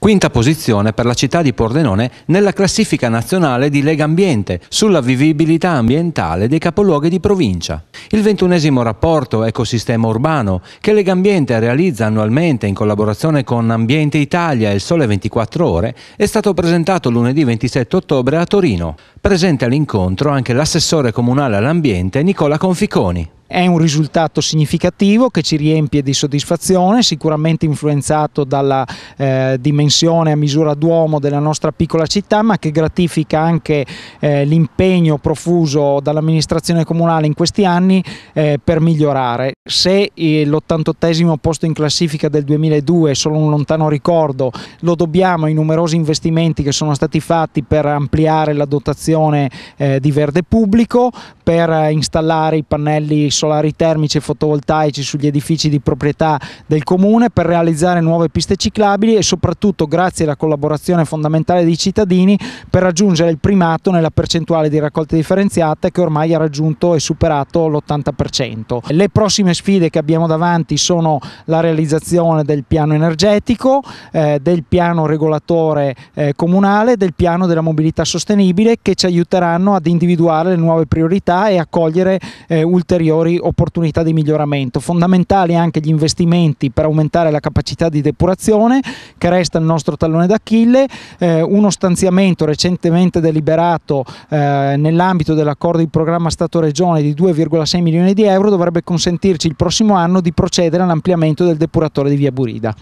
quinta posizione per la città di Pordenone nella classifica nazionale di Lega Ambiente sulla vivibilità ambientale dei capoluoghi di provincia. Il ventunesimo rapporto Ecosistema Urbano che Lega Ambiente realizza annualmente in collaborazione con Ambiente Italia e Il Sole 24 Ore è stato presentato lunedì 27 ottobre a Torino. Presente all'incontro anche l'assessore comunale all'ambiente Nicola Conficoni. È un risultato significativo che ci riempie di soddisfazione, sicuramente influenzato dalla eh, dimensione a misura d'uomo della nostra piccola città, ma che gratifica anche eh, l'impegno profuso dall'amministrazione comunale in questi anni eh, per migliorare. Se eh, l'88 posto in classifica del 2002 è solo un lontano ricordo, lo dobbiamo ai numerosi investimenti che sono stati fatti per ampliare la dotazione eh, di verde pubblico, per installare i pannelli solari termici e fotovoltaici sugli edifici di proprietà del comune, per realizzare nuove piste ciclabili e soprattutto grazie alla collaborazione fondamentale dei cittadini per raggiungere il primato nella percentuale di raccolte differenziate che ormai ha raggiunto e superato l'80%. Le prossime sfide che abbiamo davanti sono la realizzazione del piano energetico, eh, del piano regolatore eh, comunale, del piano della mobilità sostenibile che ci aiuteranno ad individuare le nuove priorità e accogliere eh, ulteriori opportunità di miglioramento. Fondamentali anche gli investimenti per aumentare la capacità di depurazione che resta il nostro tallone d'Achille, eh, uno stanziamento recentemente deliberato eh, nell'ambito dell'accordo di programma Stato-Regione di 2,6 milioni di euro dovrebbe consentirci il prossimo anno di procedere all'ampliamento del depuratore di Via Burida.